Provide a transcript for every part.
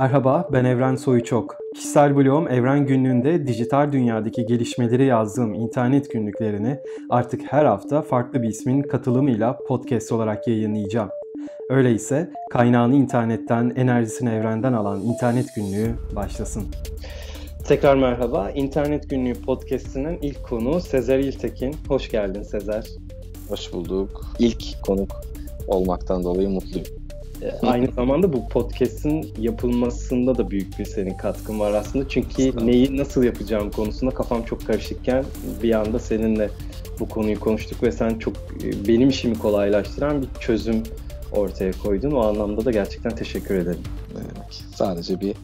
Merhaba, ben Evren Soyuçok. Kişisel blogum Evren Günlüğü'nde dijital dünyadaki gelişmeleri yazdığım internet günlüklerini artık her hafta farklı bir ismin katılımıyla podcast olarak yayınlayacağım. Öyleyse kaynağını internetten, enerjisini evrenden alan internet günlüğü başlasın. Tekrar merhaba. İnternet Günlüğü podcast'inin ilk konuğu Sezer İltekin. Hoş geldin Sezer. Hoş bulduk. İlk konuk olmaktan dolayı mutluyum. E, aynı zamanda bu podcast'in yapılmasında da büyük bir senin katkın var aslında. Çünkü neyi nasıl yapacağım konusunda kafam çok karışıkken bir anda seninle bu konuyu konuştuk ve sen çok e, benim işimi kolaylaştıran bir çözüm ortaya koydun. O anlamda da gerçekten teşekkür ederim. Ne Sadece bir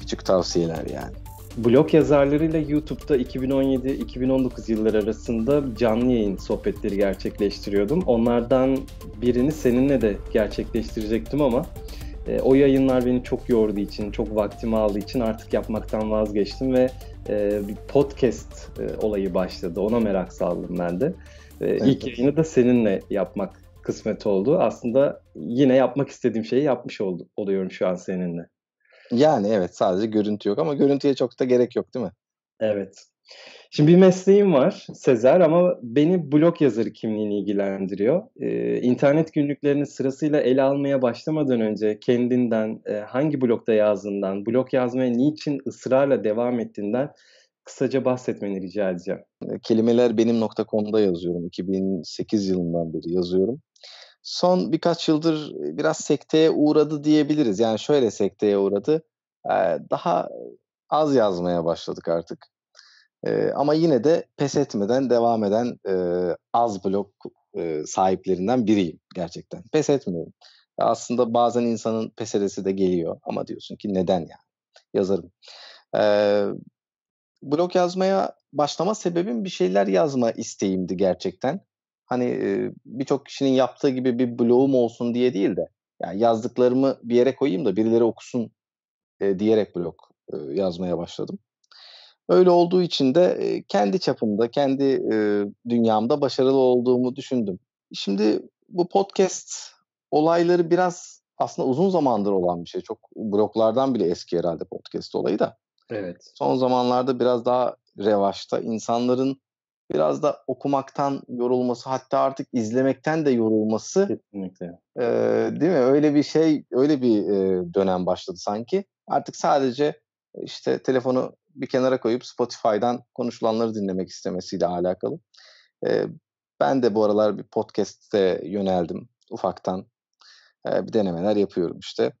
küçük tavsiyeler yani. Blog yazarlarıyla YouTube'da 2017-2019 yılları arasında canlı yayın sohbetleri gerçekleştiriyordum. Onlardan birini seninle de gerçekleştirecektim ama e, o yayınlar beni çok yorduğu için, çok vaktimi aldığı için artık yapmaktan vazgeçtim ve e, bir podcast e, olayı başladı. Ona merak saldım ben de. E, evet. İlk yayını da seninle yapmak kısmet oldu. Aslında yine yapmak istediğim şeyi yapmış oldu, oluyorum şu an seninle. Yani evet sadece görüntü yok ama görüntüye çok da gerek yok değil mi? Evet. Şimdi bir mesleğim var Sezer ama beni blog yazarı kimliğini ilgilendiriyor. Ee, internet günlüklerini sırasıyla ele almaya başlamadan önce kendinden, e, hangi blogda yazdığından, blog yazmaya niçin ısrarla devam ettiğinden kısaca bahsetmeni rica edeceğim. Kelimeler benim.com'da yazıyorum. 2008 yılından beri yazıyorum son birkaç yıldır biraz sekteye uğradı diyebiliriz. Yani şöyle sekteye uğradı. Daha az yazmaya başladık artık. Ama yine de pes etmeden devam eden az blok sahiplerinden biriyim gerçekten. Pes etmiyorum. Aslında bazen insanın pes edesi de geliyor ama diyorsun ki neden yani yazarım. Blok yazmaya başlama sebebim bir şeyler yazma isteğimdi gerçekten hani birçok kişinin yaptığı gibi bir bloğum olsun diye değil de yani yazdıklarımı bir yere koyayım da birileri okusun diyerek blog yazmaya başladım. Öyle olduğu için de kendi çapımda, kendi dünyamda başarılı olduğumu düşündüm. Şimdi bu podcast olayları biraz aslında uzun zamandır olan bir şey. Çok bloklardan bile eski herhalde podcast olayı da. Evet. Son zamanlarda biraz daha revaçta. insanların biraz da okumaktan yorulması hatta artık izlemekten de yorulması kesinlikle e, değil mi öyle bir şey öyle bir e, dönem başladı sanki artık sadece işte telefonu bir kenara koyup Spotify'dan konuşulanları dinlemek istemesiyle alakalı e, ben de bu aralar bir podcast'e yöneldim ufaktan e, bir denemeler yapıyorum işte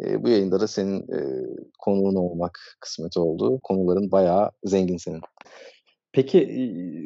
e, bu yayında da senin e, konuğun olmak kısmeti oldu konuların bayağı zengin senin. Peki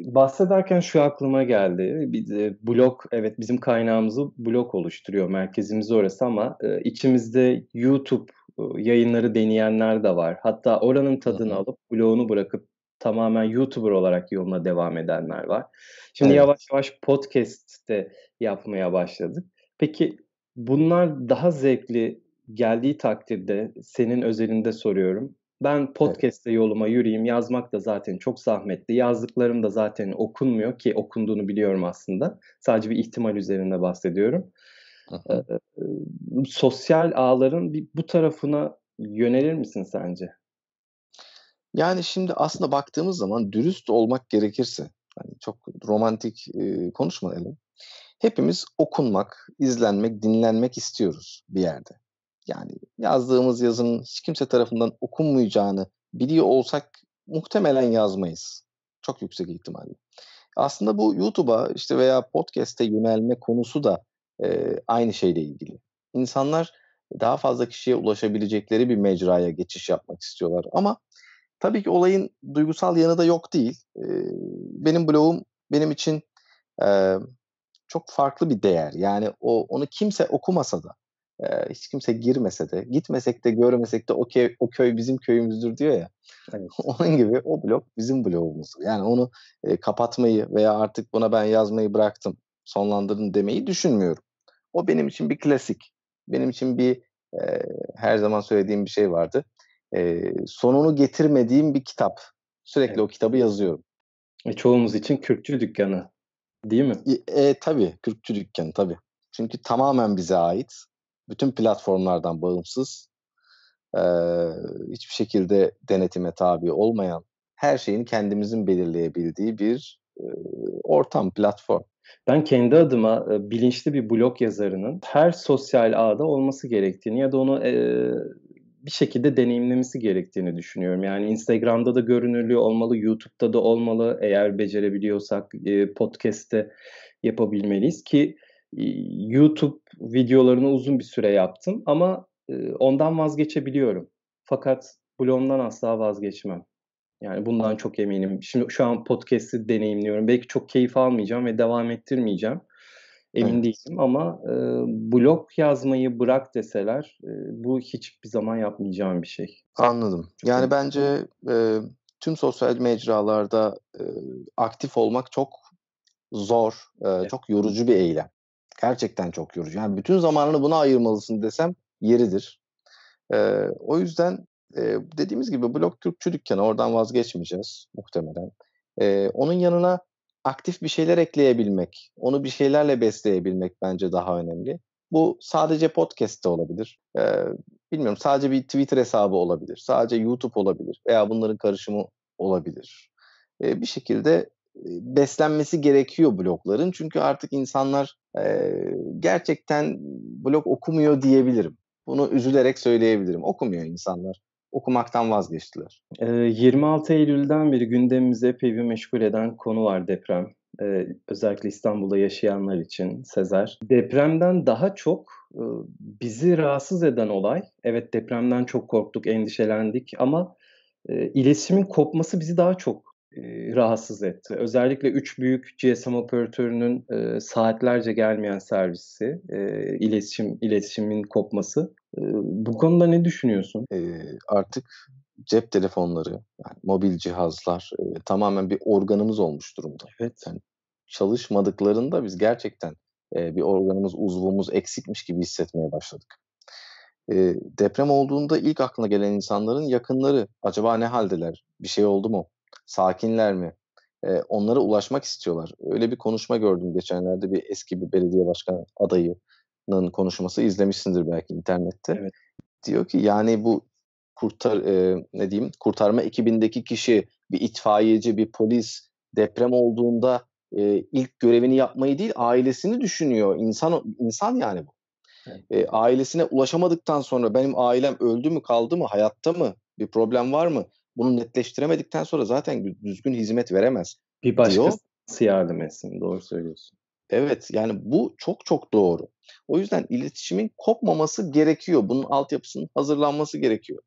bahsederken şu aklıma geldi. Bir blok evet bizim kaynağımızı blok oluşturuyor. Merkezimiz orası ama içimizde YouTube yayınları deneyenler de var. Hatta oranın tadını Hı-hı. alıp bloğunu bırakıp tamamen YouTuber olarak yoluna devam edenler var. Şimdi evet. yavaş yavaş podcast de yapmaya başladık. Peki bunlar daha zevkli geldiği takdirde senin özelinde soruyorum. Ben podcast'te yoluma yürüyeyim. Yazmak da zaten çok zahmetli. Yazdıklarım da zaten okunmuyor ki okunduğunu biliyorum aslında. Sadece bir ihtimal üzerinde bahsediyorum. Ee, sosyal ağların bir, bu tarafına yönelir misin sence? Yani şimdi aslında baktığımız zaman dürüst olmak gerekirse, hani çok romantik e, konuşmayalım. Hepimiz okunmak, izlenmek, dinlenmek istiyoruz bir yerde yani yazdığımız yazının hiç kimse tarafından okunmayacağını biliyor olsak muhtemelen yazmayız. Çok yüksek ihtimalle. Aslında bu YouTube'a işte veya podcast'e yönelme konusu da e, aynı şeyle ilgili. İnsanlar daha fazla kişiye ulaşabilecekleri bir mecraya geçiş yapmak istiyorlar. Ama tabii ki olayın duygusal yanı da yok değil. E, benim blogum benim için e, çok farklı bir değer. Yani o onu kimse okumasa da e, hiç kimse girmese de gitmesek de görmesek de o, köy, o köy bizim köyümüzdür diyor ya. Onun gibi o blok bizim bloğumuz. Yani onu e, kapatmayı veya artık buna ben yazmayı bıraktım sonlandırın demeyi düşünmüyorum. O benim için bir klasik. Benim için bir e, her zaman söylediğim bir şey vardı. E, sonunu getirmediğim bir kitap. Sürekli evet. o kitabı yazıyorum. E, çoğumuz için Kürtçü dükkanı değil mi? E, e, tabii Kürkçü dükkanı tabii. Çünkü tamamen bize ait bütün platformlardan bağımsız e, hiçbir şekilde denetime tabi olmayan her şeyin kendimizin belirleyebildiği bir e, ortam, platform. Ben kendi adıma e, bilinçli bir blog yazarının her sosyal ağda olması gerektiğini ya da onu e, bir şekilde deneyimlemesi gerektiğini düşünüyorum. Yani Instagram'da da görünürlüğü olmalı, YouTube'da da olmalı. Eğer becerebiliyorsak e, podcast'te yapabilmeliyiz ki YouTube videolarını uzun bir süre yaptım ama ondan vazgeçebiliyorum. Fakat blogumdan asla vazgeçmem. Yani bundan çok eminim. Şimdi şu an podcast'i deneyimliyorum. Belki çok keyif almayacağım ve devam ettirmeyeceğim. Emin evet. değilim ama e, blog yazmayı bırak deseler e, bu hiçbir zaman yapmayacağım bir şey. Anladım. yani bence e, tüm sosyal mecralarda e, aktif olmak çok zor, e, evet. çok yorucu bir eylem. Gerçekten çok yorucu. Yani bütün zamanını buna ayırmalısın desem yeridir. E, o yüzden e, dediğimiz gibi blok Türkçü dükkanı oradan vazgeçmeyeceğiz muhtemelen. E, onun yanına aktif bir şeyler ekleyebilmek, onu bir şeylerle besleyebilmek bence daha önemli. Bu sadece podcast'te olabilir. Ee, bilmiyorum sadece bir Twitter hesabı olabilir. Sadece YouTube olabilir veya bunların karışımı olabilir. Ee, bir şekilde beslenmesi gerekiyor blogların. Çünkü artık insanlar e, gerçekten blog okumuyor diyebilirim. Bunu üzülerek söyleyebilirim. Okumuyor insanlar. Okumaktan vazgeçtiler. 26 e, Eylül'den beri gündemimizi epey bir meşgul eden konu var deprem. E, özellikle İstanbul'da yaşayanlar için Sezer. Depremden daha çok bizi rahatsız eden olay, evet depremden çok korktuk, endişelendik ama e, iletişimin kopması bizi daha çok rahatsız etti. Özellikle üç büyük GSM operatörünün e, saatlerce gelmeyen servisi, e, iletişim iletişimin kopması. E, bu konuda ne düşünüyorsun? E, artık cep telefonları, yani mobil cihazlar e, tamamen bir organımız olmuş durumda. Evet. Yani çalışmadıklarında biz gerçekten e, bir organımız, uzvumuz eksikmiş gibi hissetmeye başladık. E, deprem olduğunda ilk aklına gelen insanların yakınları acaba ne haldeler, bir şey oldu mu sakinler mi? E, onlara ulaşmak istiyorlar. Öyle bir konuşma gördüm geçenlerde bir eski bir belediye başkan adayının konuşması izlemişsindir belki internette. Evet. Diyor ki yani bu kurtar e, ne diyeyim kurtarma ekibindeki kişi bir itfaiyeci, bir polis deprem olduğunda e, ilk görevini yapmayı değil ailesini düşünüyor. insan insan yani bu. Evet. E, ailesine ulaşamadıktan sonra benim ailem öldü mü kaldı mı hayatta mı bir problem var mı bunu netleştiremedikten sonra zaten düzgün hizmet veremez. Bir başkası diyor. yardım etsin doğru söylüyorsun. Evet yani bu çok çok doğru. O yüzden iletişimin kopmaması gerekiyor. Bunun altyapısının hazırlanması gerekiyor.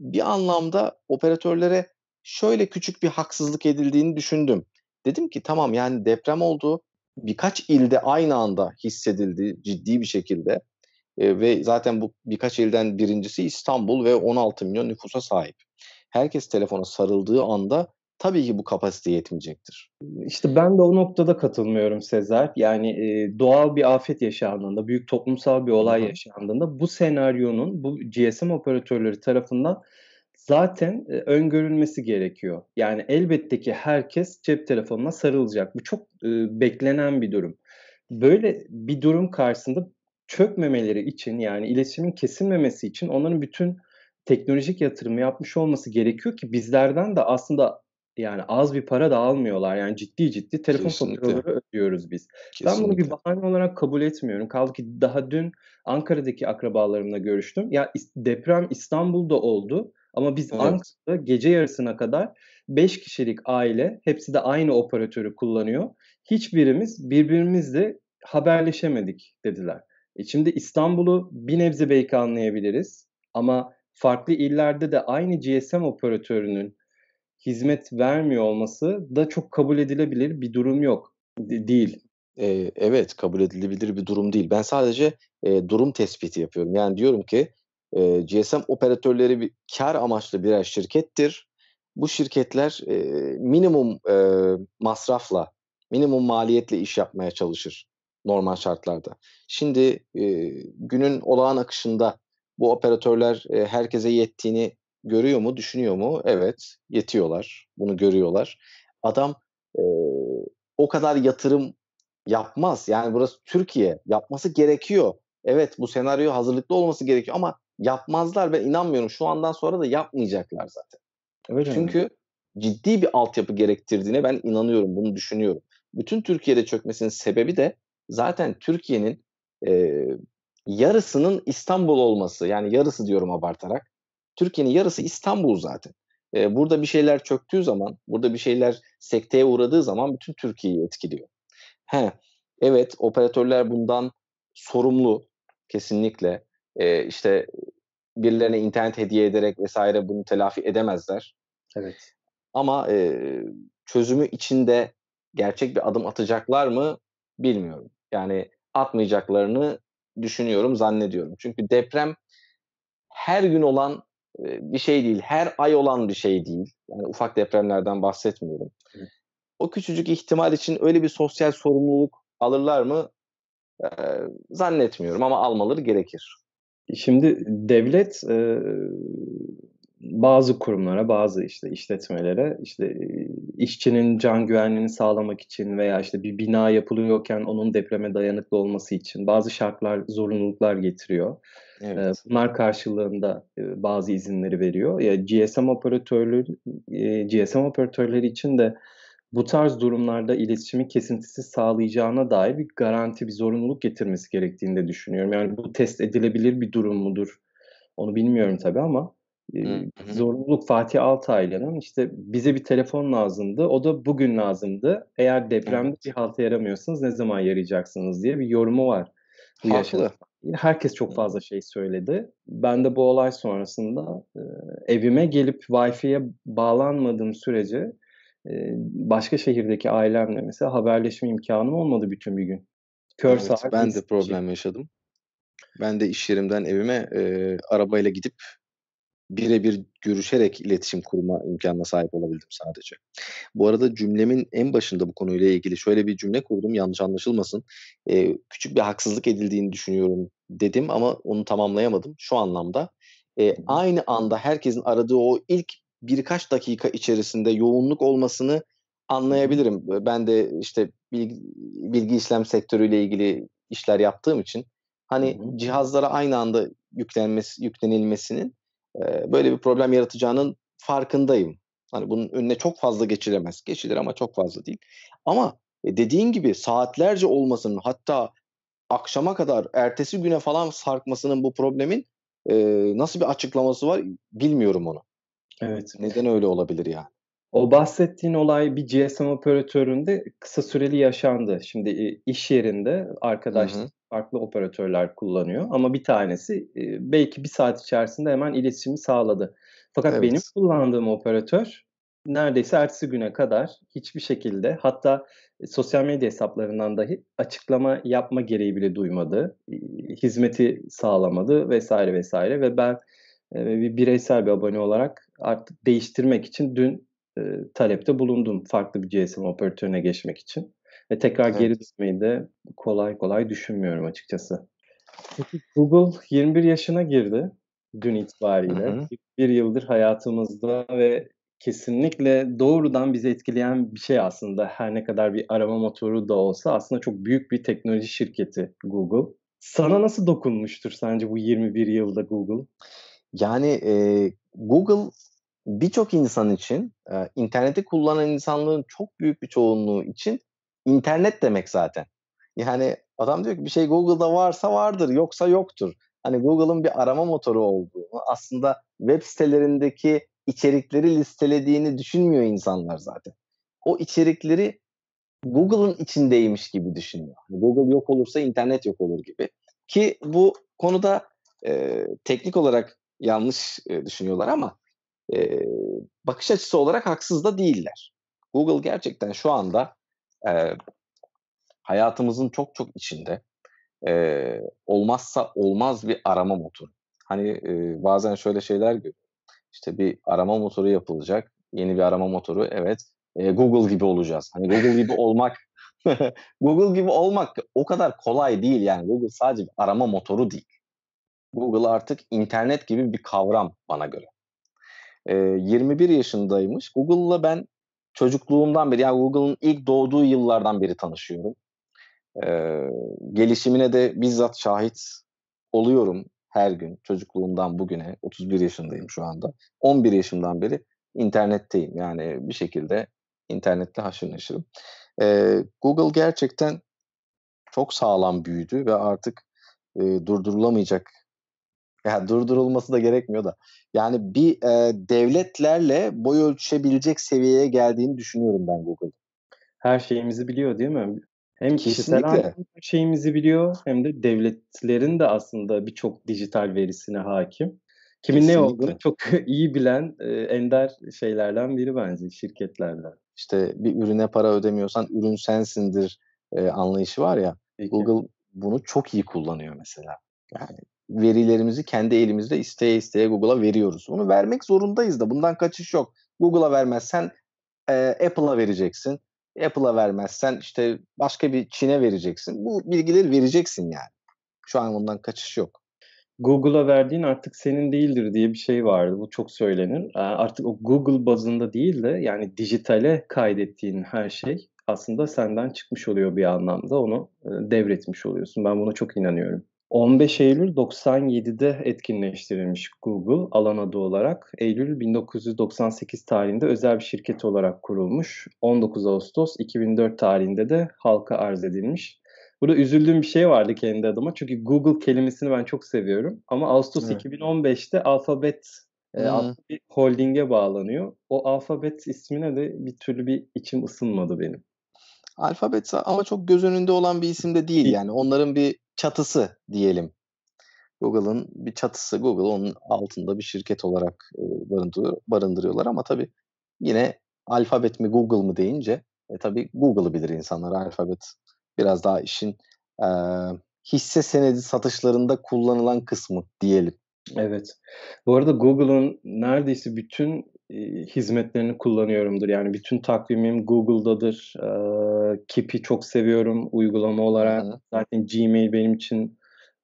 Bir anlamda operatörlere şöyle küçük bir haksızlık edildiğini düşündüm. Dedim ki tamam yani deprem oldu. Birkaç ilde aynı anda hissedildi ciddi bir şekilde. E, ve zaten bu birkaç ilden birincisi İstanbul ve 16 milyon nüfusa sahip herkes telefona sarıldığı anda tabii ki bu kapasite yetmeyecektir. İşte ben de o noktada katılmıyorum Sezer. Yani e, doğal bir afet yaşandığında, büyük toplumsal bir olay Hı-hı. yaşandığında bu senaryonun bu GSM operatörleri tarafından zaten e, öngörülmesi gerekiyor. Yani elbette ki herkes cep telefonuna sarılacak. Bu çok e, beklenen bir durum. Böyle bir durum karşısında çökmemeleri için yani iletişimin kesilmemesi için onların bütün teknolojik yatırımı yapmış olması gerekiyor ki bizlerden de aslında yani az bir para da almıyorlar. Yani ciddi ciddi telefon faturaları ödüyoruz biz. Kesinlikle. Ben bunu bir bahane olarak kabul etmiyorum. Kaldı ki daha dün Ankara'daki akrabalarımla görüştüm. Ya deprem İstanbul'da oldu ama biz evet. Ankara'da gece yarısına kadar 5 kişilik aile hepsi de aynı operatörü kullanıyor. Hiçbirimiz birbirimizle haberleşemedik dediler. E şimdi İstanbul'u bir nebze belki anlayabiliriz ama farklı illerde de aynı GSM operatörünün hizmet vermiyor olması da çok kabul edilebilir bir durum yok değil. Ee, evet kabul edilebilir bir durum değil. Ben sadece e, durum tespiti yapıyorum. Yani diyorum ki e, GSM operatörleri bir kar amaçlı birer şirkettir. Bu şirketler e, minimum e, masrafla, minimum maliyetle iş yapmaya çalışır normal şartlarda. Şimdi e, günün olağan akışında bu operatörler e, herkese yettiğini görüyor mu, düşünüyor mu? Evet, yetiyorlar. Bunu görüyorlar. Adam e, o kadar yatırım yapmaz. Yani burası Türkiye. Yapması gerekiyor. Evet bu senaryo hazırlıklı olması gerekiyor ama yapmazlar. Ben inanmıyorum. Şu andan sonra da yapmayacaklar zaten. Evet, Çünkü yani. ciddi bir altyapı gerektirdiğine ben inanıyorum. Bunu düşünüyorum. Bütün Türkiye'de çökmesinin sebebi de zaten Türkiye'nin e, yarısının İstanbul olması yani yarısı diyorum abartarak Türkiye'nin yarısı İstanbul zaten. E, burada bir şeyler çöktüğü zaman, burada bir şeyler sekteye uğradığı zaman bütün Türkiye'yi etkiliyor. He, evet operatörler bundan sorumlu kesinlikle. E, işte birilerine internet hediye ederek vesaire bunu telafi edemezler. Evet. Ama e, çözümü içinde gerçek bir adım atacaklar mı bilmiyorum. Yani atmayacaklarını düşünüyorum, zannediyorum. Çünkü deprem her gün olan e, bir şey değil, her ay olan bir şey değil. Yani ufak depremlerden bahsetmiyorum. O küçücük ihtimal için öyle bir sosyal sorumluluk alırlar mı? zannetmiyorum ama almaları gerekir. Şimdi devlet bazı kurumlara, bazı işte işletmelere işte işçinin can güvenliğini sağlamak için veya işte bir bina yapılıyorken onun depreme dayanıklı olması için bazı şartlar, zorunluluklar getiriyor. Evet. Bunlar karşılığında bazı izinleri veriyor. Ya GSM operatörleri GSM operatörleri için de bu tarz durumlarda iletişimi kesintisiz sağlayacağına dair bir garanti, bir zorunluluk getirmesi gerektiğini de düşünüyorum. Yani bu test edilebilir bir durum mudur? Onu bilmiyorum tabii ama Hı hı. Zorunluluk Fatih Altaylı'nın işte bize bir telefon lazımdı. O da bugün lazımdı. Eğer depremde evet. bir halta yaramıyorsanız ne zaman yarayacaksınız diye bir yorumu var. Bu Haklı. Herkes çok fazla şey söyledi. Ben de bu olay sonrasında e, evime gelip Wi-Fi'ye bağlanmadığım sürece e, başka şehirdeki ailemle mesela haberleşme imkanım olmadı bütün bir gün. Kör evet, Ben de problem yaşadım. Ben de iş yerimden evime e, arabayla gidip birebir görüşerek iletişim kurma imkanına sahip olabildim sadece. Bu arada cümlemin en başında bu konuyla ilgili şöyle bir cümle kurdum yanlış anlaşılmasın. Ee, küçük bir haksızlık edildiğini düşünüyorum dedim ama onu tamamlayamadım şu anlamda. E, aynı anda herkesin aradığı o ilk birkaç dakika içerisinde yoğunluk olmasını anlayabilirim. Ben de işte bilgi, bilgi işlem sektörüyle ilgili işler yaptığım için hani cihazlara aynı anda yüklenmesi yüklenilmesinin böyle bir problem yaratacağının farkındayım. Hani bunun önüne çok fazla geçilemez. Geçilir ama çok fazla değil. Ama e, dediğin gibi saatlerce olmasının hatta akşama kadar ertesi güne falan sarkmasının bu problemin e, nasıl bir açıklaması var bilmiyorum onu. Evet. Neden öyle olabilir yani? O bahsettiğin olay bir GSM operatöründe kısa süreli yaşandı. Şimdi e, iş yerinde arkadaşlık farklı operatörler kullanıyor ama bir tanesi e, belki bir saat içerisinde hemen iletişimi sağladı. Fakat evet. benim kullandığım operatör neredeyse ertesi güne kadar hiçbir şekilde hatta e, sosyal medya hesaplarından dahi açıklama yapma gereği bile duymadı. E, hizmeti sağlamadı vesaire vesaire ve ben bir bireysel bir abone olarak artık değiştirmek için dün talepte bulundum farklı bir GSM operatörüne geçmek için ve tekrar evet. geri dönmeyi de kolay kolay düşünmüyorum açıkçası. Peki Google 21 yaşına girdi dün itibariyle. Hı hı. Bir yıldır hayatımızda ve kesinlikle doğrudan bizi etkileyen bir şey aslında. Her ne kadar bir arama motoru da olsa aslında çok büyük bir teknoloji şirketi Google. Sana nasıl dokunmuştur sence bu 21 yılda Google? Yani e, Google birçok insan için, e, interneti kullanan insanların çok büyük bir çoğunluğu için internet demek zaten. Yani adam diyor ki bir şey Google'da varsa vardır, yoksa yoktur. Hani Google'ın bir arama motoru olduğunu, aslında web sitelerindeki içerikleri listelediğini düşünmüyor insanlar zaten. O içerikleri Google'ın içindeymiş gibi düşünüyor. Hani Google yok olursa internet yok olur gibi. Ki bu konuda e, teknik olarak yanlış e, düşünüyorlar ama e, bakış açısı olarak haksız da değiller. Google gerçekten şu anda e, hayatımızın çok çok içinde e, olmazsa olmaz bir arama motoru. Hani e, bazen şöyle şeyler işte bir arama motoru yapılacak. Yeni bir arama motoru evet. E, Google gibi olacağız. Hani Google gibi olmak Google gibi olmak o kadar kolay değil yani. Google sadece bir arama motoru değil. Google artık internet gibi bir kavram bana göre. E, 21 yaşındaymış. Google'la ben çocukluğumdan beri yani Google'ın ilk doğduğu yıllardan beri tanışıyorum. Ee, gelişimine de bizzat şahit oluyorum her gün çocukluğumdan bugüne 31 yaşındayım şu anda. 11 yaşımdan beri internetteyim. Yani bir şekilde internette haşır neşirim. Ee, Google gerçekten çok sağlam büyüdü ve artık e, durdurulamayacak yani durdurulması da gerekmiyor da. Yani bir e, devletlerle boy ölçüşebilecek seviyeye geldiğini düşünüyorum ben Google. Her şeyimizi biliyor değil mi? Hem kişisel her şeyimizi biliyor hem de devletlerin de aslında birçok dijital verisine hakim. Kimin ne olduğunu çok iyi bilen e, ender şeylerden biri bence şirketlerden. İşte bir ürüne para ödemiyorsan ürün sensindir e, anlayışı var ya. Peki. Google bunu çok iyi kullanıyor mesela. Yani verilerimizi kendi elimizde isteye isteye Google'a veriyoruz. Onu vermek zorundayız da bundan kaçış yok. Google'a vermezsen e, Apple'a vereceksin. Apple'a vermezsen işte başka bir Çin'e vereceksin. Bu bilgileri vereceksin yani. Şu an bundan kaçış yok. Google'a verdiğin artık senin değildir diye bir şey vardı. Bu çok söylenir. E, artık o Google bazında değil de yani dijitale kaydettiğin her şey aslında senden çıkmış oluyor bir anlamda. Onu e, devretmiş oluyorsun. Ben buna çok inanıyorum. 15 Eylül 97'de etkinleştirilmiş Google alan adı olarak. Eylül 1998 tarihinde özel bir şirket olarak kurulmuş. 19 Ağustos 2004 tarihinde de halka arz edilmiş. Burada üzüldüğüm bir şey vardı kendi adıma. Çünkü Google kelimesini ben çok seviyorum. Ama Ağustos evet. 2015'te Alphabet e, holdinge bağlanıyor. O Alphabet ismine de bir türlü bir içim ısınmadı benim. Alphabet ama çok göz önünde olan bir isim de değil yani. Onların bir çatısı diyelim. Google'ın bir çatısı. Google onun altında bir şirket olarak e, barındırıyor, barındırıyorlar ama tabii yine alfabet mi Google mı deyince e, tabii Google'ı bilir insanlar. Alfabet biraz daha işin e, hisse senedi satışlarında kullanılan kısmı diyelim. Evet. Bu arada Google'ın neredeyse bütün hizmetlerini kullanıyorumdur. Yani bütün takvimim Google'dadır. Kipi çok seviyorum uygulama olarak. Zaten Gmail benim için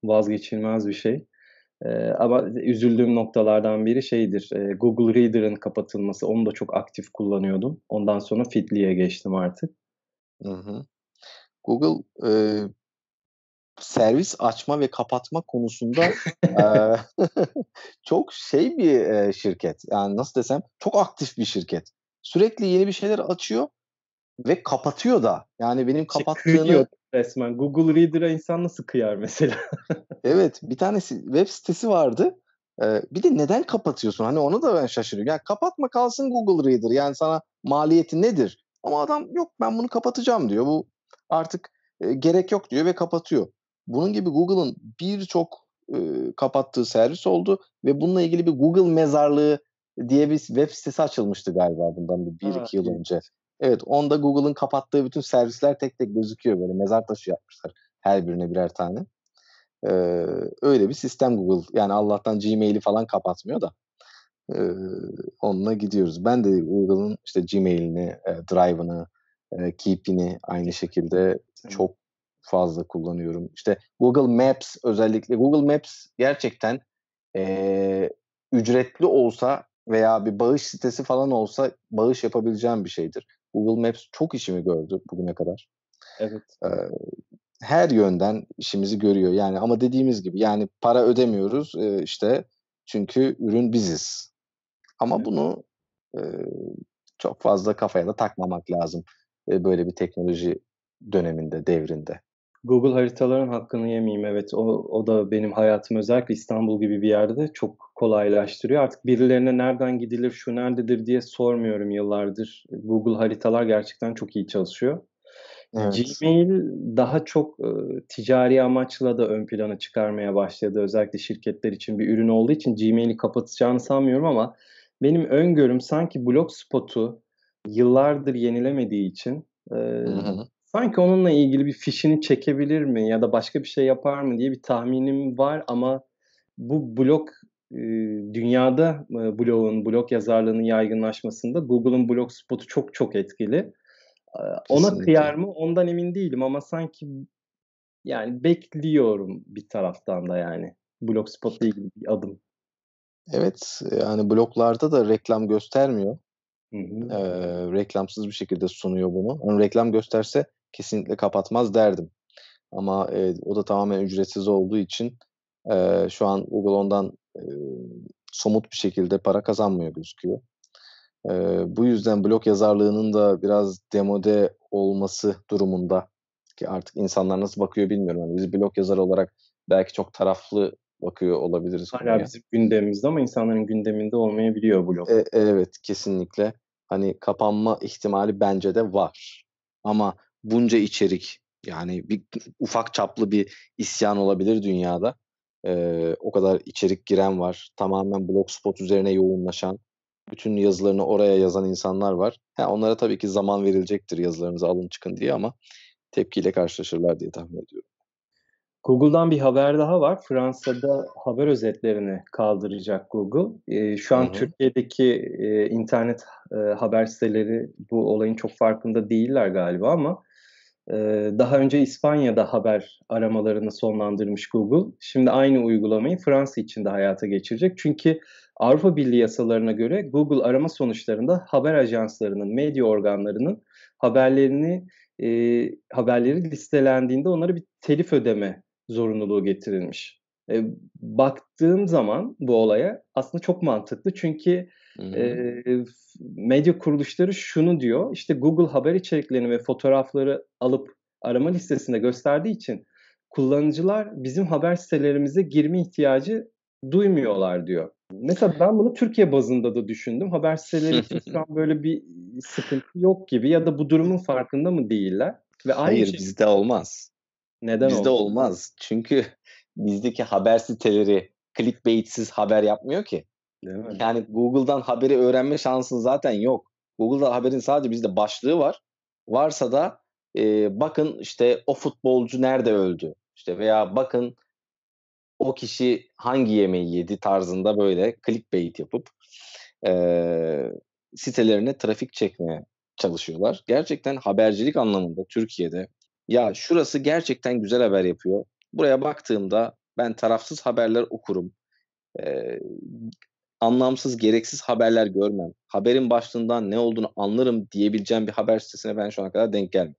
vazgeçilmez bir şey. ama üzüldüğüm noktalardan biri şeydir. Google Reader'ın kapatılması. Onu da çok aktif kullanıyordum. Ondan sonra Fitli'ye geçtim artık. Hı hı. Google servis açma ve kapatma konusunda e, çok şey bir e, şirket. Yani nasıl desem çok aktif bir şirket. Sürekli yeni bir şeyler açıyor ve kapatıyor da. Yani benim kapattığını... Kıyıyor resmen. Google Reader'a insan nasıl kıyar mesela? evet. Bir tanesi web sitesi vardı. Ee, bir de neden kapatıyorsun? Hani onu da ben şaşırıyorum. Yani kapatma kalsın Google Reader. Yani sana maliyeti nedir? Ama adam yok ben bunu kapatacağım diyor. Bu artık e, gerek yok diyor ve kapatıyor. Bunun gibi Google'ın birçok e, kapattığı servis oldu ve bununla ilgili bir Google mezarlığı diye bir web sitesi açılmıştı galiba bundan bir, bir evet. iki yıl önce. Evet onda Google'ın kapattığı bütün servisler tek tek gözüküyor böyle mezar taşı yapmışlar her birine birer tane. Ee, öyle bir sistem Google. Yani Allah'tan Gmail'i falan kapatmıyor da. Ee, onunla gidiyoruz. Ben de Google'ın işte Gmail'ini, e, Drive'ını, e, Keep'ini aynı şekilde çok fazla kullanıyorum. İşte Google Maps özellikle. Google Maps gerçekten e, ücretli olsa veya bir bağış sitesi falan olsa bağış yapabileceğim bir şeydir. Google Maps çok işimi gördü bugüne kadar. Evet. Ee, her yönden işimizi görüyor. Yani ama dediğimiz gibi yani para ödemiyoruz e, işte çünkü ürün biziz. Ama evet. bunu e, çok fazla kafaya da takmamak lazım e, böyle bir teknoloji döneminde, devrinde. Google haritaların hakkını yemeyeyim evet o, o da benim hayatım özellikle İstanbul gibi bir yerde çok kolaylaştırıyor. Artık birilerine nereden gidilir şu nerededir diye sormuyorum yıllardır. Google haritalar gerçekten çok iyi çalışıyor. Evet. Gmail daha çok e, ticari amaçla da ön plana çıkarmaya başladı. Özellikle şirketler için bir ürün olduğu için Gmail'i kapatacağını sanmıyorum ama benim öngörüm sanki Blogspot'u yıllardır yenilemediği için e, Sanki onunla ilgili bir fişini çekebilir mi ya da başka bir şey yapar mı diye bir tahminim var ama bu blok e, dünyada e, blogun, blog yazarlığının yaygınlaşmasında Google'ın spotu çok çok etkili. Ona kıyar mı ondan emin değilim ama sanki yani bekliyorum bir taraftan da yani spotla ilgili bir adım. Evet yani bloglarda da reklam göstermiyor. Hı hı. Ee, reklamsız bir şekilde sunuyor bunu. Yani reklam gösterse kesinlikle kapatmaz derdim. Ama e, o da tamamen ücretsiz olduğu için e, şu an Google ondan e, somut bir şekilde para kazanmıyor gözüküyor. E, bu yüzden blog yazarlığının da biraz demode olması durumunda ki artık insanlar nasıl bakıyor bilmiyorum. Yani biz blog yazar olarak belki çok taraflı bakıyor olabiliriz. Hala konuya. bizim gündemimizde ama insanların gündeminde olmayabiliyor blog. E, evet kesinlikle. Hani kapanma ihtimali bence de var. Ama bunca içerik yani bir ufak çaplı bir isyan olabilir dünyada. Ee, o kadar içerik giren var. Tamamen blogspot üzerine yoğunlaşan, bütün yazılarını oraya yazan insanlar var. Ha, onlara tabii ki zaman verilecektir yazılarınızı alın çıkın diye ama tepkiyle karşılaşırlar diye tahmin ediyorum. Google'dan bir haber daha var. Fransa'da haber özetlerini kaldıracak Google. E, şu an Hı-hı. Türkiye'deki e, internet e, haber siteleri bu olayın çok farkında değiller galiba ama ee, daha önce İspanya'da haber aramalarını sonlandırmış Google. Şimdi aynı uygulamayı Fransa için de hayata geçirecek. Çünkü Avrupa Birliği yasalarına göre Google arama sonuçlarında haber ajanslarının, medya organlarının haberlerini e, haberleri listelendiğinde onlara bir telif ödeme zorunluluğu getirilmiş. E, baktığım zaman bu olaya aslında çok mantıklı çünkü e, medya kuruluşları şunu diyor, işte Google haber içeriklerini ve fotoğrafları alıp arama listesinde gösterdiği için kullanıcılar bizim haber sitelerimize girme ihtiyacı duymuyorlar diyor. Mesela ben bunu Türkiye bazında da düşündüm. Haber siteleri için şu an böyle bir sıkıntı yok gibi ya da bu durumun farkında mı değiller? Ve Hayır şey... bizde olmaz. Neden Bizde olmaz? olmaz. Çünkü bizdeki haber siteleri clickbaitsiz haber yapmıyor ki. Yani Google'dan haberi öğrenme şansın zaten yok. Google'da haberin sadece bizde başlığı var. Varsa da e, bakın işte o futbolcu nerede öldü. İşte veya bakın o kişi hangi yemeği yedi tarzında böyle clickbait yapıp e, sitelerine trafik çekmeye çalışıyorlar. Gerçekten habercilik anlamında Türkiye'de ya şurası gerçekten güzel haber yapıyor. Buraya baktığımda ben tarafsız haberler okurum. E, anlamsız, gereksiz haberler görmem, haberin başlığından ne olduğunu anlarım diyebileceğim bir haber sitesine ben şu ana kadar denk gelmedim.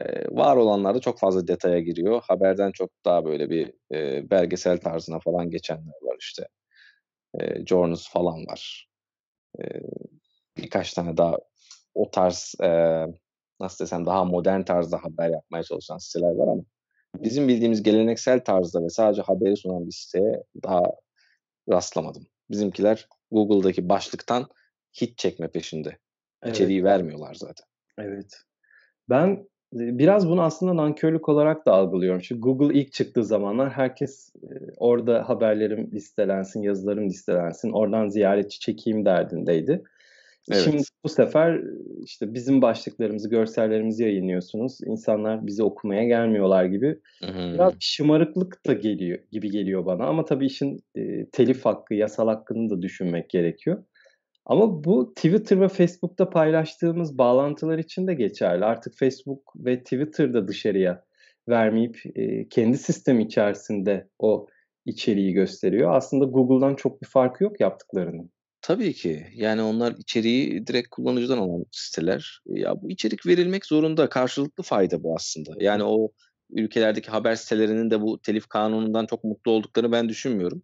Ee, var olanlarda çok fazla detaya giriyor. Haberden çok daha böyle bir e, belgesel tarzına falan geçenler var işte. E, Journals falan var. E, birkaç tane daha o tarz e, nasıl desem daha modern tarzda haber yapmaya çalışan siteler var ama bizim bildiğimiz geleneksel tarzda ve sadece haberi sunan bir siteye daha rastlamadım. Bizimkiler Google'daki başlıktan hiç çekme peşinde. Evet. vermiyorlar zaten. Evet. Ben e, biraz bunu aslında nankörlük olarak da algılıyorum. Çünkü Google ilk çıktığı zamanlar herkes e, orada haberlerim listelensin, yazılarım listelensin, oradan ziyaretçi çekeyim derdindeydi. Evet. Şimdi bu sefer işte bizim başlıklarımızı, görsellerimizi yayınlıyorsunuz. İnsanlar bizi okumaya gelmiyorlar gibi. Hı-hı. Biraz şımarıklık da geliyor gibi geliyor bana. Ama tabii işin e, telif hakkı, yasal hakkını da düşünmek gerekiyor. Ama bu Twitter ve Facebook'ta paylaştığımız bağlantılar için de geçerli. Artık Facebook ve Twitter'da dışarıya vermeyip e, kendi sistem içerisinde o içeriği gösteriyor. Aslında Google'dan çok bir farkı yok yaptıklarının. Tabii ki. Yani onlar içeriği direkt kullanıcıdan alan siteler. Ya bu içerik verilmek zorunda. Karşılıklı fayda bu aslında. Yani o ülkelerdeki haber sitelerinin de bu telif kanunundan çok mutlu olduklarını ben düşünmüyorum.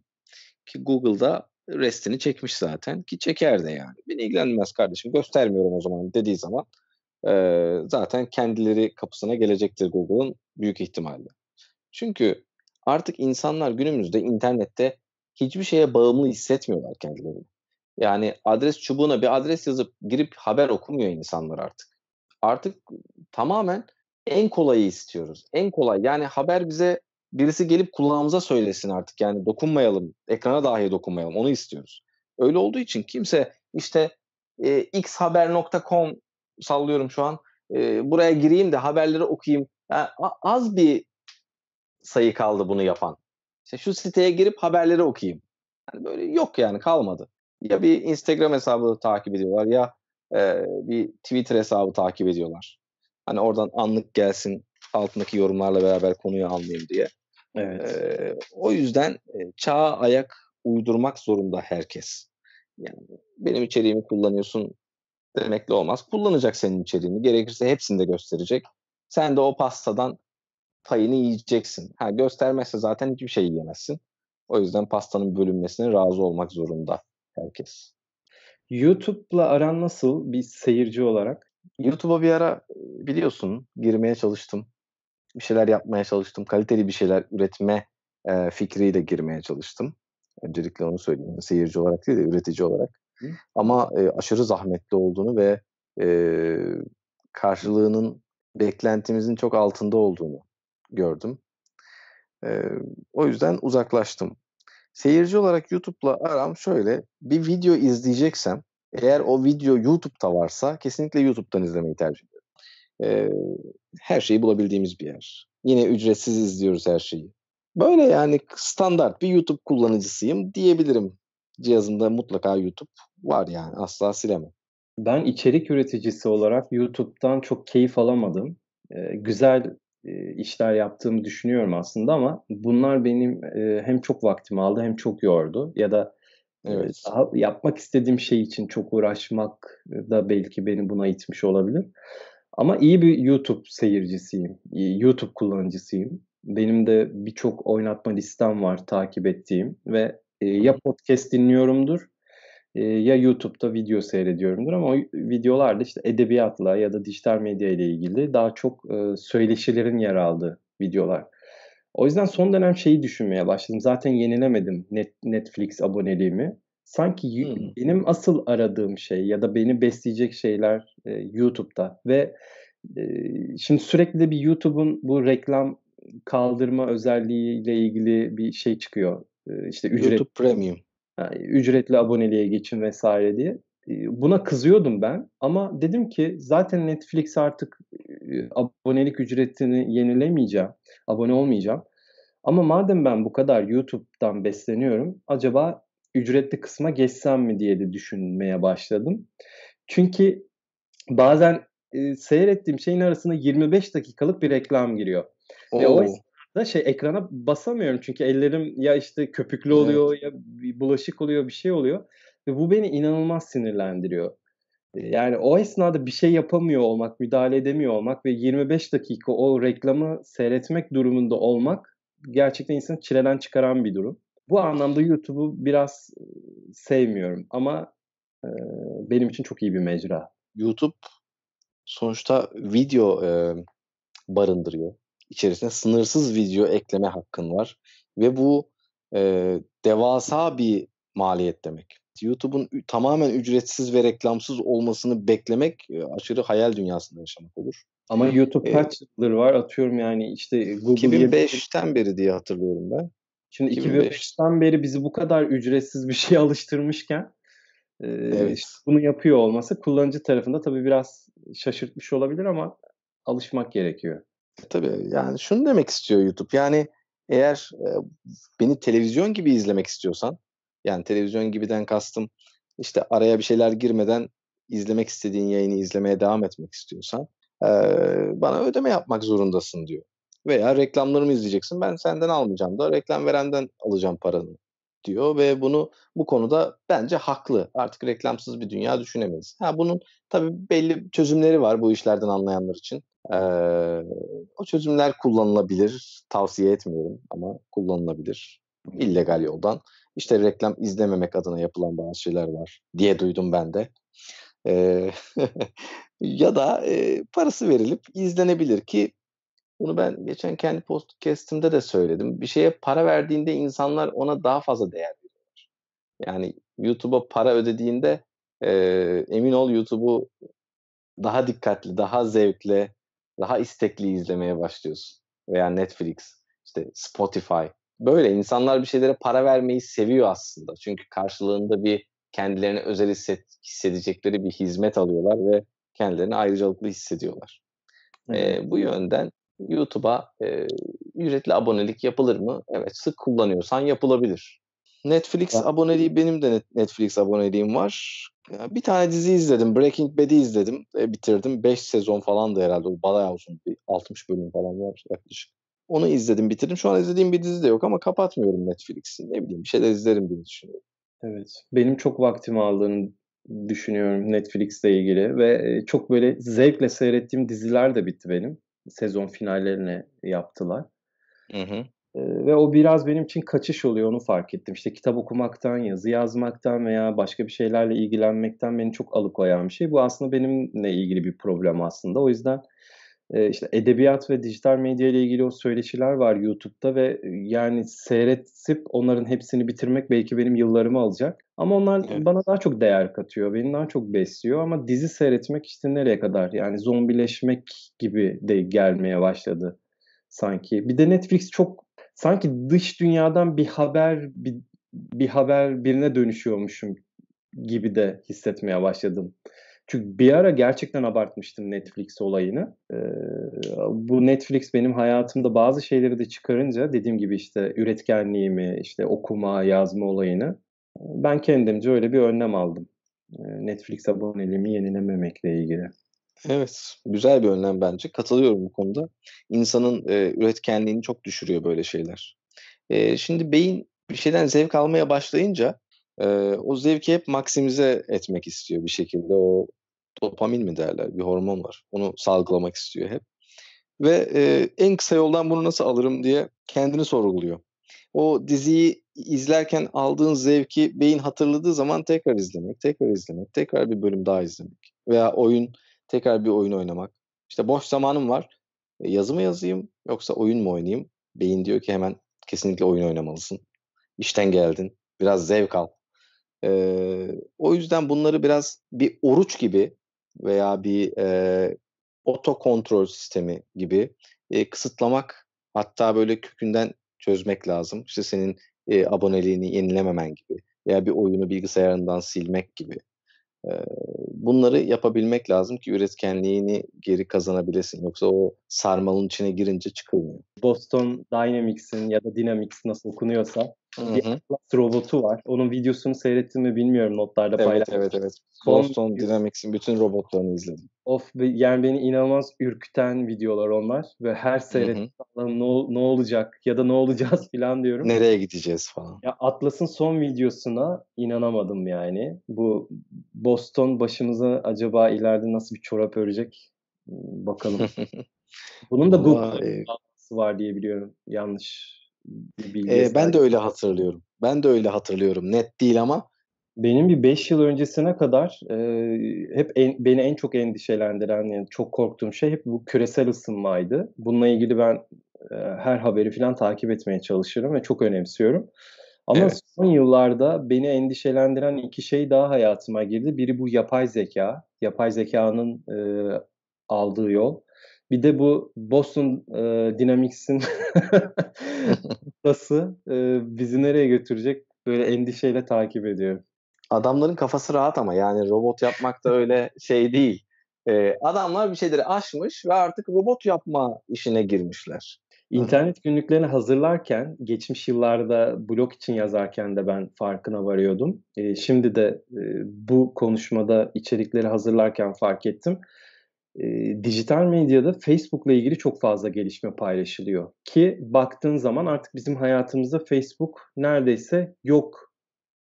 Ki Google'da restini çekmiş zaten ki çeker de yani. Beni ilgilenmez kardeşim göstermiyorum o zaman dediği zaman e, zaten kendileri kapısına gelecektir Google'ın büyük ihtimalle. Çünkü artık insanlar günümüzde internette hiçbir şeye bağımlı hissetmiyorlar kendilerini. Yani adres çubuğuna bir adres yazıp girip haber okumuyor insanlar artık. Artık tamamen en kolayı istiyoruz. En kolay yani haber bize birisi gelip kulağımıza söylesin artık. Yani dokunmayalım, ekrana dahi dokunmayalım onu istiyoruz. Öyle olduğu için kimse işte e, xhaber.com sallıyorum şu an e, buraya gireyim de haberleri okuyayım. Yani az bir sayı kaldı bunu yapan. İşte şu siteye girip haberleri okuyayım. Yani böyle yok yani kalmadı ya bir Instagram hesabı takip ediyorlar ya e, bir Twitter hesabı takip ediyorlar. Hani oradan anlık gelsin altındaki yorumlarla beraber konuyu anlayayım diye. Evet. E, o yüzden e, çağa ayak uydurmak zorunda herkes. Yani benim içeriğimi kullanıyorsun demekle olmaz. Kullanacak senin içeriğini. Gerekirse hepsini de gösterecek. Sen de o pastadan payını yiyeceksin. Ha göstermezse zaten hiçbir şey yiyemezsin. O yüzden pastanın bölünmesine razı olmak zorunda herkes. YouTube'la aran nasıl bir seyirci olarak? YouTube'a bir ara biliyorsun girmeye çalıştım. Bir şeyler yapmaya çalıştım. Kaliteli bir şeyler üretme e, fikriyle girmeye çalıştım. Öncelikle onu söyleyeyim. Seyirci olarak değil de üretici olarak. Hı. Ama e, aşırı zahmetli olduğunu ve e, karşılığının beklentimizin çok altında olduğunu gördüm. E, o yüzden uzaklaştım. Seyirci olarak YouTube'la aram şöyle. Bir video izleyeceksem eğer o video YouTube'da varsa kesinlikle YouTube'dan izlemeyi tercih ederim. Ee, her şeyi bulabildiğimiz bir yer. Yine ücretsiz izliyoruz her şeyi. Böyle yani standart bir YouTube kullanıcısıyım diyebilirim. Cihazımda mutlaka YouTube var yani asla silemem. Ben içerik üreticisi olarak YouTube'dan çok keyif alamadım. Ee, güzel e, işler yaptığımı düşünüyorum aslında ama bunlar benim e, hem çok vaktimi aldı hem çok yordu ya da e, evet. daha yapmak istediğim şey için çok uğraşmak da belki beni buna itmiş olabilir. Ama iyi bir YouTube seyircisiyim, YouTube kullanıcısıyım. Benim de birçok oynatma listem var takip ettiğim ve e, ya podcast dinliyorumdur ee, ya YouTube'da video seyrediyorumdur ama o videolarda işte edebiyatla ya da dijital medya ile ilgili daha çok e, söyleşilerin yer aldığı videolar. O yüzden son dönem şeyi düşünmeye başladım. Zaten yenilemedim Netflix aboneliğimi. Sanki hmm. benim asıl aradığım şey ya da beni besleyecek şeyler e, YouTube'da ve e, şimdi sürekli bir YouTube'un bu reklam kaldırma özelliğiyle ilgili bir şey çıkıyor. E, ücret YouTube Premium. Yani ücretli aboneliğe geçin vesaire diye. Ee, buna kızıyordum ben ama dedim ki zaten Netflix artık e, abonelik ücretini yenilemeyeceğim, abone olmayacağım. Ama madem ben bu kadar YouTube'dan besleniyorum, acaba ücretli kısma geçsem mi diye de düşünmeye başladım. Çünkü bazen e, seyrettiğim şeyin arasında 25 dakikalık bir reklam giriyor. Oo. Ve oysa, da şey ekrana basamıyorum çünkü ellerim ya işte köpüklü oluyor evet. ya bulaşık oluyor bir şey oluyor ve bu beni inanılmaz sinirlendiriyor. Yani o esnada bir şey yapamıyor olmak, müdahale edemiyor olmak ve 25 dakika o reklamı seyretmek durumunda olmak gerçekten insanı çileden çıkaran bir durum. Bu anlamda YouTube'u biraz sevmiyorum ama e, benim için çok iyi bir mecra. YouTube sonuçta video e, barındırıyor içerisine sınırsız video ekleme hakkın var. Ve bu e, devasa bir maliyet demek. YouTube'un tamamen ücretsiz ve reklamsız olmasını beklemek e, aşırı hayal dünyasında yaşamak olur. Ama e, YouTube e, kaç yıldır var atıyorum yani işte e, Google 2005'ten beri diye hatırlıyorum ben. Şimdi 2005. 2005'ten beri bizi bu kadar ücretsiz bir şey alıştırmışken e, evet. işte bunu yapıyor olması kullanıcı tarafında tabii biraz şaşırtmış olabilir ama alışmak gerekiyor. Tabii yani şunu demek istiyor YouTube. Yani eğer e, beni televizyon gibi izlemek istiyorsan yani televizyon gibiden kastım işte araya bir şeyler girmeden izlemek istediğin yayını izlemeye devam etmek istiyorsan e, bana ödeme yapmak zorundasın diyor. Veya reklamlarımı izleyeceksin ben senden almayacağım da reklam verenden alacağım paranı diyor ve bunu bu konuda bence haklı. Artık reklamsız bir dünya düşünemeyiz. Ha bunun tabii belli çözümleri var bu işlerden anlayanlar için. Ee, o çözümler kullanılabilir. Tavsiye etmiyorum ama kullanılabilir. İllegal yoldan. İşte reklam izlememek adına yapılan bazı şeyler var diye duydum ben de. Ee, ya da e, parası verilip izlenebilir ki bunu ben geçen kendi podcastimde de söyledim. Bir şeye para verdiğinde insanlar ona daha fazla değer veriyorlar. Yani YouTube'a para ödediğinde e, emin ol YouTube'u daha dikkatli, daha zevkle, daha istekli izlemeye başlıyorsun. Veya Netflix, işte Spotify. Böyle insanlar bir şeylere para vermeyi seviyor aslında. Çünkü karşılığında bir kendilerini özel hisset, hissedecekleri bir hizmet alıyorlar ve kendilerini ayrıcalıklı hissediyorlar. Evet. E, bu yönden YouTube'a e, ücretli abonelik yapılır mı? Evet, sık kullanıyorsan yapılabilir. Netflix ya. aboneliği benim de Netflix aboneliğim var. Bir tane dizi izledim. Breaking Bad'i izledim. E, bitirdim. 5 sezon falan da herhalde. O bayağı uzun. Bir 60 bölüm falan var yaklaşık. Onu izledim bitirdim. Şu an izlediğim bir dizi de yok ama kapatmıyorum Netflix'i. Ne bileyim bir şeyler izlerim diye düşünüyorum. Evet. Benim çok vaktimi aldığını düşünüyorum Netflix'le ilgili ve e, çok böyle zevkle seyrettiğim diziler de bitti benim. Sezon finallerini yaptılar. Hı hı ve o biraz benim için kaçış oluyor onu fark ettim. İşte kitap okumaktan, yazı yazmaktan veya başka bir şeylerle ilgilenmekten beni çok alıkoyan bir şey. Bu aslında benimle ilgili bir problem aslında. O yüzden işte edebiyat ve dijital medya ile ilgili o söyleşiler var YouTube'da ve yani seyretip onların hepsini bitirmek belki benim yıllarımı alacak. Ama onlar evet. bana daha çok değer katıyor, beni daha çok besliyor ama dizi seyretmek işte nereye kadar yani zombileşmek gibi de gelmeye başladı sanki. Bir de Netflix çok sanki dış dünyadan bir haber bir, bir haber birine dönüşüyormuşum gibi de hissetmeye başladım. Çünkü bir ara gerçekten abartmıştım Netflix olayını. Ee, bu Netflix benim hayatımda bazı şeyleri de çıkarınca dediğim gibi işte üretkenliğimi, işte okuma, yazma olayını ben kendimce öyle bir önlem aldım. Netflix aboneliğimi yenilememekle ilgili. Evet, güzel bir önlem bence. Katılıyorum bu konuda. İnsanın e, üretkenliğini çok düşürüyor böyle şeyler. E, şimdi beyin bir şeyden zevk almaya başlayınca e, o zevki hep maksimize etmek istiyor bir şekilde. O dopamin mi derler, bir hormon var. Onu salgılamak istiyor hep. Ve e, en kısa yoldan bunu nasıl alırım diye kendini sorguluyor. O diziyi izlerken aldığın zevki beyin hatırladığı zaman tekrar izlemek, tekrar izlemek, tekrar bir bölüm daha izlemek. Veya oyun tekrar bir oyun oynamak. İşte boş zamanım var. E, yazı mı yazayım yoksa oyun mu oynayayım? Beyin diyor ki hemen kesinlikle oyun oynamalısın. İşten geldin. Biraz zevk al. E, o yüzden bunları biraz bir oruç gibi veya bir e, oto kontrol sistemi gibi e, kısıtlamak hatta böyle kökünden çözmek lazım. İşte senin e, aboneliğini yenilememen gibi veya bir oyunu bilgisayarından silmek gibi bunları yapabilmek lazım ki üretkenliğini geri kazanabilesin. Yoksa o sarmalın içine girince çıkılmıyor. Boston Dynamics'in ya da Dynamics nasıl okunuyorsa Hı-hı. Bir Atlas robotu var. Onun videosunu seyrettim mi bilmiyorum notlarda evet, paylaştım. Evet evet. Boston Dynamics'in bütün robotlarını izledim. Of yani beni inanılmaz ürküten videolar onlar ve her seyrettiğimde ne, ne olacak ya da ne olacağız falan diyorum. Nereye gideceğiz falan. Ya Atlas'ın son videosuna inanamadım yani. Bu Boston başımıza acaba ileride nasıl bir çorap örecek bakalım. Bunun da bu var diye biliyorum. Yanlış ee, ben de öyle hatırlıyorum. Ben de öyle hatırlıyorum. Net değil ama. Benim bir 5 yıl öncesine kadar e, hep en, beni en çok endişelendiren, yani çok korktuğum şey hep bu küresel ısınmaydı. Bununla ilgili ben e, her haberi falan takip etmeye çalışırım ve çok önemsiyorum. Ama evet. son yıllarda beni endişelendiren iki şey daha hayatıma girdi. Biri bu yapay zeka, yapay zekanın e, aldığı yol. Bir de bu Boston e, Dynamics'in tası e, bizi nereye götürecek böyle endişeyle takip ediyorum. Adamların kafası rahat ama yani robot yapmak da öyle şey değil. E, adamlar bir şeyleri aşmış ve artık robot yapma işine girmişler. İnternet günlüklerini hazırlarken, geçmiş yıllarda blog için yazarken de ben farkına varıyordum. E, şimdi de e, bu konuşmada içerikleri hazırlarken fark ettim e, dijital medyada Facebook'la ilgili çok fazla gelişme paylaşılıyor. Ki baktığın zaman artık bizim hayatımızda Facebook neredeyse yok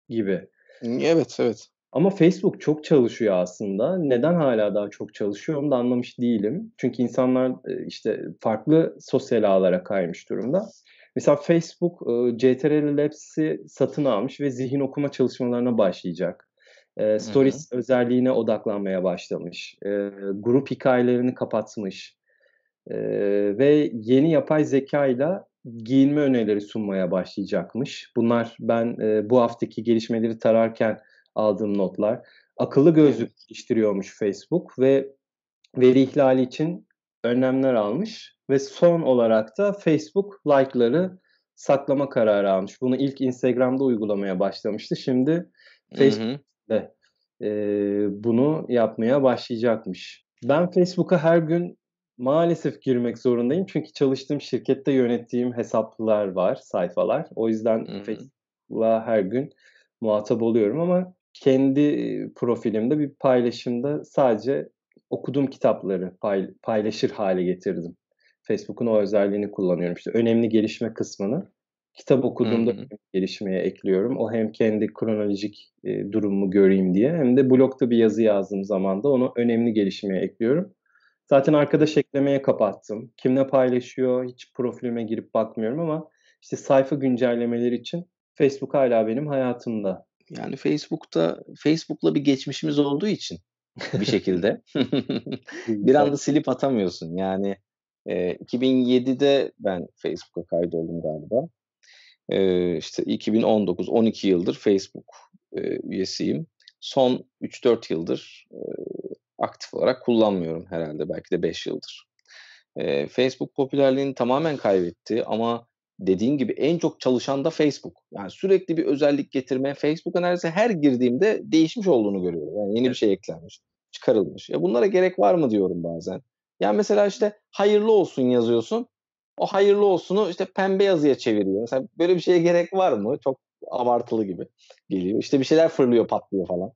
gibi. Evet, evet. Ama Facebook çok çalışıyor aslında. Neden hala daha çok çalışıyor onu da anlamış değilim. Çünkü insanlar işte farklı sosyal ağlara kaymış durumda. Mesela Facebook CTRL Labs'i satın almış ve zihin okuma çalışmalarına başlayacak. E, stories Hı-hı. özelliğine odaklanmaya başlamış. E, grup hikayelerini kapatmış. E, ve yeni yapay zeka ile giyinme önerileri sunmaya başlayacakmış. Bunlar ben e, bu haftaki gelişmeleri tararken aldığım notlar. Akıllı gözlük geliştiriyormuş Facebook ve veri ihlali için önlemler almış ve son olarak da Facebook like'ları saklama kararı almış. Bunu ilk Instagram'da uygulamaya başlamıştı. Şimdi Facebook hı hı de e, bunu yapmaya başlayacakmış. Ben Facebook'a her gün maalesef girmek zorundayım çünkü çalıştığım şirkette yönettiğim hesaplar var, sayfalar. O yüzden hmm. Facebook'la her gün muhatap oluyorum ama kendi profilimde bir paylaşımda sadece okuduğum kitapları pay, paylaşır hale getirdim. Facebook'un o özelliğini kullanıyorum. işte önemli gelişme kısmını kitap okuduğumda hı gelişmeye ekliyorum. O hem kendi kronolojik e, durumumu göreyim diye hem de blogda bir yazı yazdığım zaman da onu önemli gelişmeye ekliyorum. Zaten arkadaş eklemeye kapattım. Kimle paylaşıyor hiç profilime girip bakmıyorum ama işte sayfa güncellemeleri için Facebook hala benim hayatımda. Yani Facebook'ta Facebook'la bir geçmişimiz olduğu için bir şekilde bir anda silip atamıyorsun. Yani e, 2007'de ben Facebook'a kaydoldum galiba e, işte 2019-12 yıldır Facebook üyesiyim. Son 3-4 yıldır aktif olarak kullanmıyorum herhalde belki de 5 yıldır. Facebook popülerliğini tamamen kaybetti ama dediğim gibi en çok çalışan da Facebook. Yani sürekli bir özellik getirme Facebook neredeyse her girdiğimde değişmiş olduğunu görüyorum. Yani yeni bir şey eklenmiş, çıkarılmış. Ya bunlara gerek var mı diyorum bazen. Yani mesela işte hayırlı olsun yazıyorsun o hayırlı olsunu işte pembe yazıya çeviriyor. Mesela böyle bir şeye gerek var mı? Çok abartılı gibi geliyor. İşte bir şeyler fırlıyor, patlıyor falan.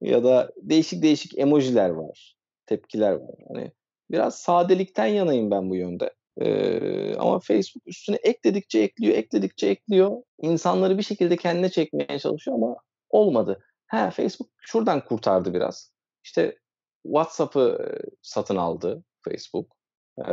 Ya da değişik değişik emojiler var. Tepkiler var. Hani biraz sadelikten yanayım ben bu yönde. Ee, ama Facebook üstüne ekledikçe ekliyor, ekledikçe ekliyor. İnsanları bir şekilde kendine çekmeye çalışıyor ama olmadı. Ha Facebook şuradan kurtardı biraz. İşte WhatsApp'ı e, satın aldı Facebook. Ee,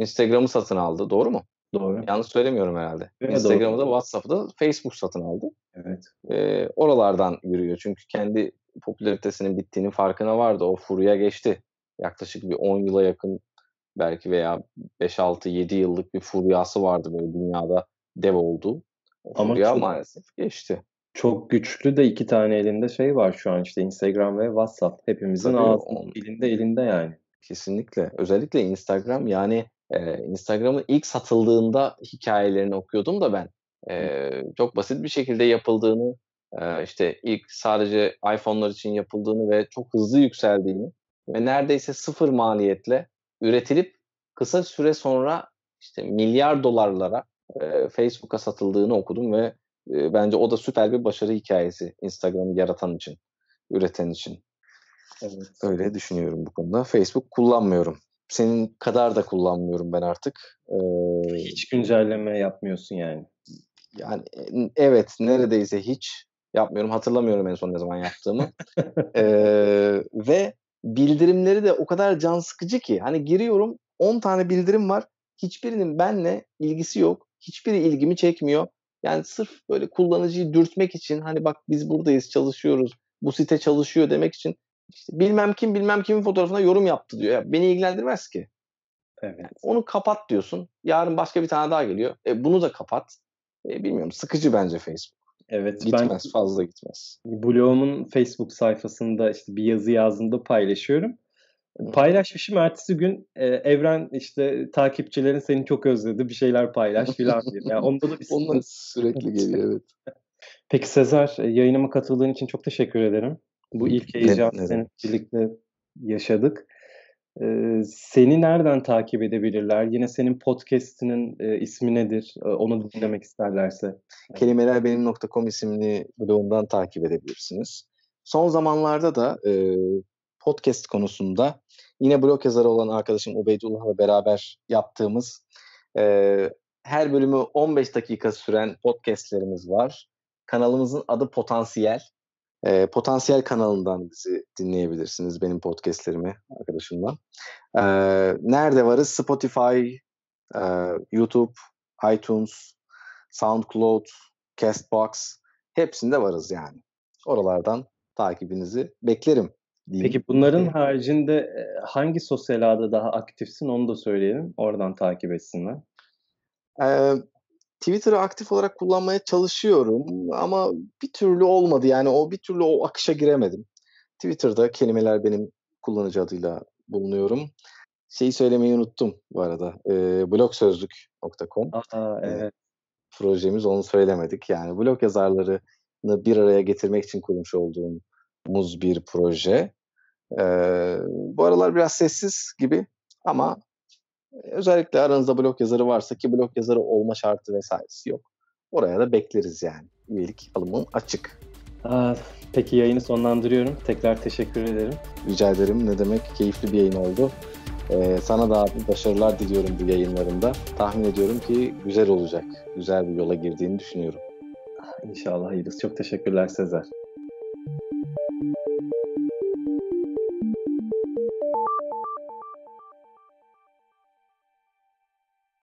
Instagram'ı satın aldı. Doğru mu? Doğru. Yanlış söylemiyorum herhalde. Evet, Instagram'ı doğru. da WhatsApp'ı da Facebook satın aldı. Evet. E, oralardan yürüyor. Çünkü kendi popülaritesinin bittiğinin farkına vardı. O furuya geçti. Yaklaşık bir 10 yıla yakın belki veya 5-6-7 yıllık bir furyası vardı böyle dünyada dev oldu. O Ama furya çok, maalesef geçti. Çok güçlü de iki tane elinde şey var şu an işte Instagram ve WhatsApp. Hepimizin Tabii elinde elinde yani. Kesinlikle. Özellikle Instagram yani ee, Instagram'ın ilk satıldığında hikayelerini okuyordum da ben. Ee, çok basit bir şekilde yapıldığını, e, işte ilk sadece iPhone'lar için yapıldığını ve çok hızlı yükseldiğini ve neredeyse sıfır maliyetle üretilip kısa süre sonra işte milyar dolarlara e, Facebook'a satıldığını okudum ve e, bence o da süper bir başarı hikayesi Instagram'ı yaratan için, üreten için. Evet. Öyle düşünüyorum bu konuda. Facebook kullanmıyorum senin kadar da kullanmıyorum ben artık. Ee, hiç güncelleme yapmıyorsun yani. Yani e, evet neredeyse hiç yapmıyorum. Hatırlamıyorum en son ne zaman yaptığımı. ee, ve bildirimleri de o kadar can sıkıcı ki hani giriyorum 10 tane bildirim var. Hiçbirinin benle ilgisi yok. Hiçbiri ilgimi çekmiyor. Yani sırf böyle kullanıcıyı dürtmek için hani bak biz buradayız çalışıyoruz. Bu site çalışıyor demek için işte bilmem kim bilmem kimin fotoğrafına yorum yaptı diyor. Ya beni ilgilendirmez ki. Evet. Yani onu kapat diyorsun. Yarın başka bir tane daha geliyor. E, bunu da kapat. E, bilmiyorum sıkıcı bence Facebook. Evet. Gitmez ben, fazla gitmez. Blogumun Facebook sayfasında işte bir yazı yazdığımda paylaşıyorum. Paylaşmışım ertesi gün e, Evren işte takipçilerin seni çok özledi bir şeyler paylaş filan diye. Yani onda da bir Onlar sürekli geliyor evet. Peki Sezer e, yayınıma katıldığın için çok teşekkür ederim. Bu ilk heyecanı evet, evet. birlikte yaşadık. Ee, seni nereden takip edebilirler? Yine senin podcast'inin e, ismi nedir? E, onu dinlemek isterlerse. Kelimelerbenim.com isimli blogundan takip edebilirsiniz. Son zamanlarda da e, podcast konusunda yine blog yazarı olan arkadaşım Ubeydullah'la beraber yaptığımız e, her bölümü 15 dakika süren podcastlerimiz var. Kanalımızın adı Potansiyel. E, Potansiyel kanalından bizi dinleyebilirsiniz. Benim podcastlerimi arkadaşımla. E, nerede varız? Spotify, e, YouTube, iTunes, SoundCloud, Castbox hepsinde varız yani. Oralardan takibinizi beklerim. Diyeyim. Peki bunların haricinde hangi sosyal ağda daha aktifsin onu da söyleyelim. Oradan takip etsinler. Twitter'ı aktif olarak kullanmaya çalışıyorum ama bir türlü olmadı. Yani o bir türlü o akışa giremedim. Twitter'da kelimeler benim kullanıcı adıyla bulunuyorum. Şeyi söylemeyi unuttum bu arada. E, blogsözlük.com Aa, evet. E, projemiz onu söylemedik. Yani blog yazarlarını bir araya getirmek için kurmuş olduğumuz bir proje. E, bu aralar biraz sessiz gibi ama Özellikle aranızda blog yazarı varsa ki blog yazarı olma şartı vesairesi yok. Oraya da bekleriz yani. Üyelik alımın açık. Aa, peki yayını sonlandırıyorum. Tekrar teşekkür ederim. Rica ederim. Ne demek? Keyifli bir yayın oldu. Ee, sana da başarılar diliyorum bu yayınlarında. Tahmin ediyorum ki güzel olacak. Güzel bir yola girdiğini düşünüyorum. İnşallah hayırlısı. Çok teşekkürler Sezer.